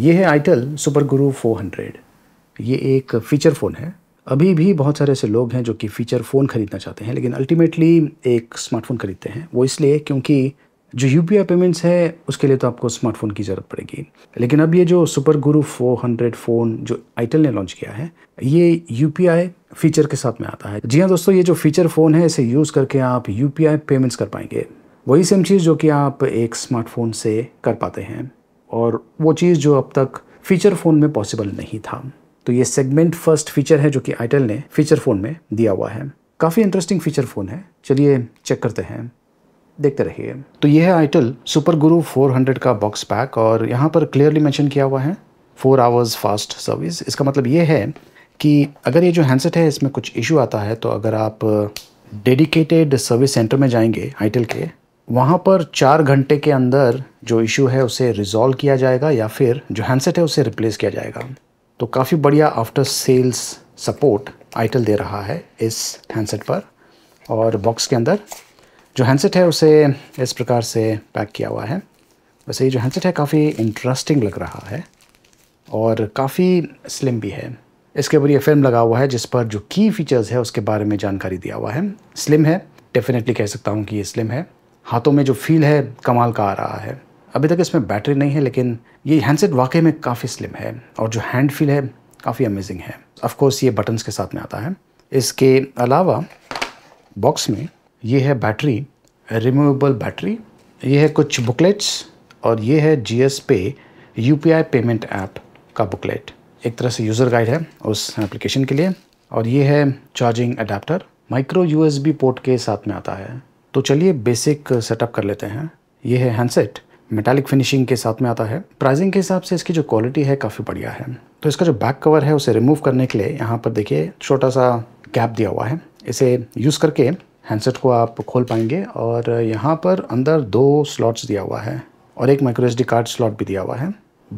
ये है Itel super गुरु 400 ये एक फ़ीचर फ़ोन है अभी भी बहुत सारे ऐसे लोग हैं जो कि फ़ीचर फ़ोन ख़रीदना चाहते हैं लेकिन अल्टीमेटली एक स्मार्टफ़ोन ख़रीदते हैं वो इसलिए क्योंकि जो यू पेमेंट्स है उसके लिए तो आपको स्मार्टफ़ोन की ज़रूरत पड़ेगी लेकिन अब ये जो सुपर गुरु 400 फ़ोन जो आइटल ने लॉन्च किया है ये यू फ़ीचर के साथ में आता है जी हाँ दोस्तों ये जो फ़ीचर फ़ोन है इसे यूज़ करके आप यू पेमेंट्स कर पाएंगे वही सेम चीज़ जो कि आप एक स्मार्टफोन से कर पाते हैं और वो चीज़ जो अब तक फीचर फ़ोन में पॉसिबल नहीं था तो ये सेगमेंट फर्स्ट फीचर है जो कि आईटेल ने फीचर फ़ोन में दिया हुआ है काफ़ी इंटरेस्टिंग फीचर फ़ोन है चलिए चेक करते हैं देखते रहिए तो ये है आइटल सुपर गुरु 400 का बॉक्स पैक और यहाँ पर क्लियरली मेंशन किया हुआ है फोर आवर्स फास्ट सर्विस इसका मतलब ये है कि अगर ये जो हैंडसेट है इसमें कुछ इशू आता है तो अगर आप डेडिकेटेड सर्विस सेंटर में जाएंगे आइटल के वहाँ पर चार घंटे के अंदर जो इशू है उसे रिजॉल्व किया जाएगा या फिर जो हैंडसेट है उसे रिप्लेस किया जाएगा तो काफ़ी बढ़िया आफ्टर सेल्स सपोर्ट आइटल दे रहा है इस हैंडसेट पर और बॉक्स के अंदर जो हैंडसेट है उसे इस प्रकार से पैक किया हुआ है वैसे ये जो हैंडसेट है काफ़ी इंटरेस्टिंग लग रहा है और काफ़ी स्लिम भी है इसके ऊपर ये फिल्म लगा हुआ है जिस पर जो की फीचर्स है उसके बारे में जानकारी दिया हुआ है स्लिम है डेफिनेटली कह सकता हूँ कि ये स्लिम है हाथों में जो फील है कमाल का आ रहा है अभी तक इसमें बैटरी नहीं है लेकिन ये हैंडसेट वाकई में काफ़ी स्लिम है और जो हैंड फील है काफ़ी अमेजिंग है ऑफकोर्स ये बटन्स के साथ में आता है इसके अलावा बॉक्स में ये है बैटरी रिमूवेबल बैटरी ये है कुछ बुकलेट्स और ये है G S pay U payment app का बुकलेट एक तरह से यूज़र गाइड है उस एप्लीकेशन के लिए और ये है charging adapter micro B port के साथ में आता है तो चलिए बेसिक सेटअप कर लेते हैं ये है हैंडसेट मेटालिक फिनिशिंग के साथ में आता है प्राइसिंग के हिसाब से इसकी जो क्वालिटी है काफ़ी बढ़िया है तो इसका जो बैक कवर है उसे रिमूव करने के लिए यहाँ पर देखिए छोटा सा कैप दिया हुआ है इसे यूज़ करके हैंडसेट को आप खोल पाएंगे और यहाँ पर अंदर दो स्लॉट्स दिया हुआ है और एक माइक्रो एस कार्ड स्लॉट भी दिया हुआ है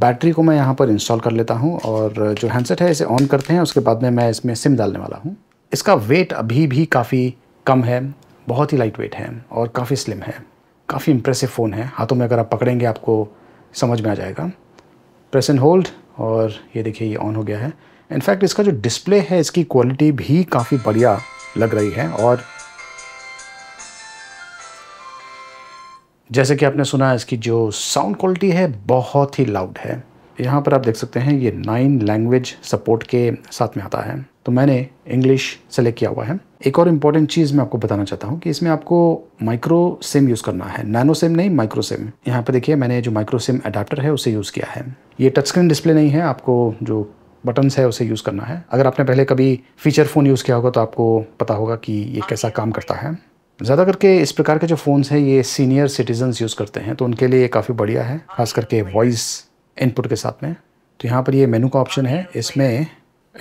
बैटरी को मैं यहाँ पर इंस्टॉल कर लेता हूँ और जो हैंडसेट है इसे ऑन करते हैं उसके बाद में मैं इसमें सिम डालने वाला हूँ इसका वेट अभी भी काफ़ी कम है बहुत ही लाइट वेट है और काफ़ी स्लिम है काफ़ी इंप्रेसिव फ़ोन है हाथों में अगर आप पकड़ेंगे आपको समझ में आ जाएगा प्रेस एंड होल्ड और ये देखिए ये ऑन हो गया है इनफैक्ट इसका जो डिस्प्ले है इसकी क्वालिटी भी काफ़ी बढ़िया लग रही है और जैसे कि आपने सुना इसकी जो साउंड क्वालिटी है बहुत ही लाउड है यहाँ पर आप देख सकते हैं ये नाइन लैंग्वेज सपोर्ट के साथ में आता है तो मैंने इंग्लिश सेलेक्ट किया हुआ है एक और इम्पॉर्टेंट चीज़ मैं आपको बताना चाहता हूँ कि इसमें आपको माइक्रो सिम यूज़ करना है नैनो सिम नहीं माइक्रो सिम यहाँ पर देखिए मैंने जो माइक्रो सिम अडाप्टर है उसे यूज़ किया है ये टच स्क्रीन डिस्प्ले नहीं है आपको जो बटन्स है उसे यूज़ करना है अगर आपने पहले कभी फीचर फ़ोन यूज़ किया होगा तो आपको पता होगा कि ये कैसा काम करता है ज़्यादा करके इस प्रकार के जो फ़ोन्स हैं ये सीनियर सिटीजन्स यूज़ करते हैं तो उनके लिए काफ़ी बढ़िया है खास करके वॉइस इनपुट के साथ में तो यहाँ पर ये मेनू का ऑप्शन है इसमें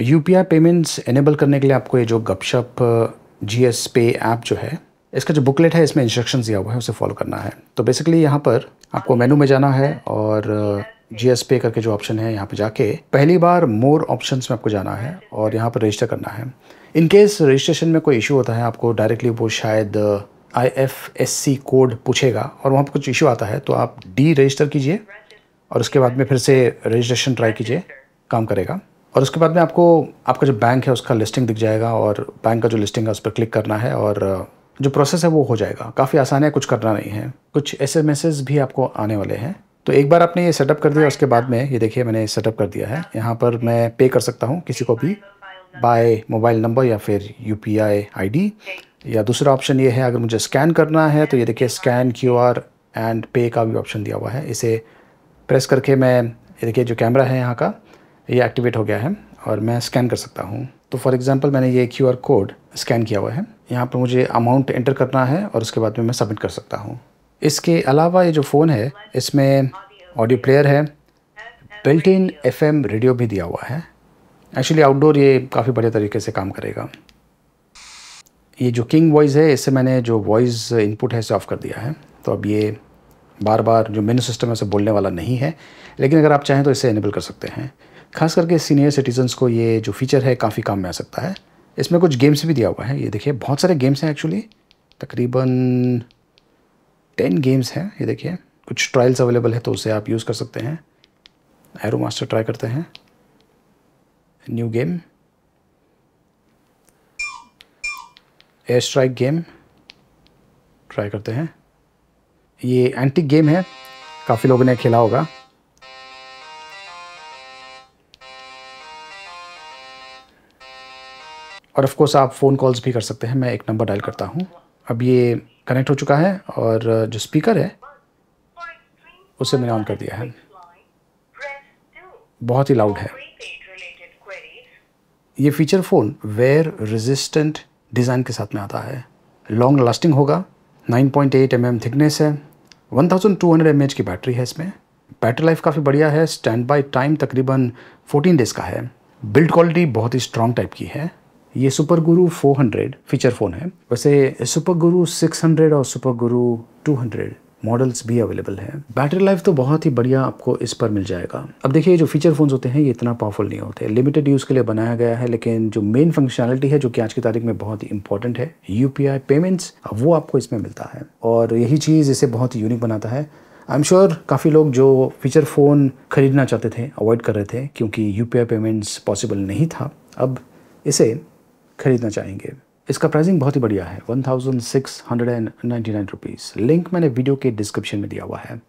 U P I payments enable करने के लिए आपको ये जो गपशप जी एस पे ऐप जो है इसका जो बुकलेट है इसमें इंस्ट्रक्शन दिया हुआ है उसे फॉलो करना है तो बेसिकली यहाँ पर आपको मेनू में जाना है और जी एस पे करके जो ऑप्शन है यहाँ पर जाके पहली बार मोर ऑप्शंस में आपको जाना है और यहाँ पर रजिस्टर करना है इन केस रजिस्ट्रेशन में कोई इशू होता है आपको डायरेक्टली वो शायद I F S C code पूछेगा और वहाँ पर कुछ इशू आता है तो आप डी रजिस्टर कीजिए और उसके बाद में फिर से रजिस्ट्रेशन ट्राई कीजिए काम करेगा और उसके बाद में आपको आपका जो बैंक है उसका लिस्टिंग दिख जाएगा और बैंक का जो लिस्टिंग है उस पर क्लिक करना है और जो प्रोसेस है वो हो जाएगा काफ़ी आसान है कुछ करना नहीं है कुछ ऐसे एस भी आपको आने वाले हैं तो एक बार आपने ये सेटअप कर दिया उसके बाद में ये देखिए मैंने सेटअप कर दिया है यहाँ पर मैं पे कर सकता हूँ किसी को भी बाय मोबाइल नंबर या फिर यू पी आई या दूसरा ऑप्शन ये है अगर मुझे स्कैन करना है तो ये देखिए स्कैन क्यू एंड पे का भी ऑप्शन दिया हुआ है इसे प्रेस करके मैं ये देखिए जो कैमरा है यहाँ का ये एक्टिवेट हो गया है और मैं स्कैन कर सकता हूँ तो फॉर एग्ज़ाम्पल मैंने ये क्यू आर कोड स्कैन किया हुआ है यहाँ पर मुझे अमाउंट एंटर करना है और उसके बाद में मैं सबमिट कर सकता हूँ इसके अलावा ये जो फ़ोन है इसमें ऑडियो प्लेयर है बिल्ट इन एफ रेडियो भी दिया हुआ है एक्चुअली आउटडोर ये काफ़ी बढ़िया तरीके से काम करेगा ये जो किंग वॉइस है इससे मैंने जो वॉइस इनपुट है इसे ऑफ़ कर दिया है तो अब ये बार बार जो मेनू सिस्टम है उसे बोलने वाला नहीं है लेकिन अगर आप चाहें तो इसे इनेबल कर सकते हैं खास करके सीनियर सिटीजन्स को ये जो फीचर है काफ़ी काम में आ सकता है इसमें कुछ गेम्स भी दिया हुआ है ये देखिए बहुत सारे गेम्स हैं एक्चुअली तकरीबन टेन गेम्स हैं ये देखिए कुछ ट्रायल्स अवेलेबल है तो उसे आप यूज़ कर सकते हैं एरो मास्टर ट्राई करते हैं new game air strike game try करते हैं ये एंटी गेम है काफ़ी लोगों ने खेला होगा और ऑफ़ कोर्स आप फ़ोन कॉल्स भी कर सकते हैं मैं एक नंबर डायल करता हूँ अब ये कनेक्ट हो चुका है और जो स्पीकर है उसे मैंने ऑन कर दिया है बहुत ही लाउड है ये feature phone wear resistant design के साथ में आता है लॉन्ग लास्टिंग होगा 9.8 पॉइंट mm थिकनेस है 1200 थाउजेंड की बैटरी है इसमें बैटरी लाइफ काफ़ी बढ़िया है स्टैंड बाई टाइम तकरीबन 14 डेज़ का है बिल्ड क्वालिटी बहुत ही स्ट्रॉन्ग टाइप की है ये सुपर गुरु 400 फीचर फ़ोन है वैसे सुपर गुरु 600 और सुपर गुरु 200 मॉडल्स भी अवेलेबल हैं बैटरी लाइफ तो बहुत ही बढ़िया आपको इस पर मिल जाएगा अब देखिए जो फीचर फ़ोन्स होते हैं ये इतना पावरफुल नहीं होते लिमिटेड यूज़ के लिए बनाया गया है लेकिन जो मेन फंक्शनलिटी है जो कि आज की तारीख में बहुत ही इंपॉर्टेंट है यू पेमेंट्स अब वो आपको इसमें मिलता है और यही चीज़ इसे बहुत यूनिक बनाता है आई एम श्योर काफ़ी लोग जो फीचर फ़ोन खरीदना चाहते थे अवॉइड कर रहे थे क्योंकि यू पेमेंट्स पॉसिबल नहीं था अब इसे ख़रीदना चाहेंगे इसका प्राइसिंग बहुत ही बढ़िया है one thousand six hundred and ninety nine rupees link मैंने वीडियो के डिस्क्रिप्शन में दिया हुआ है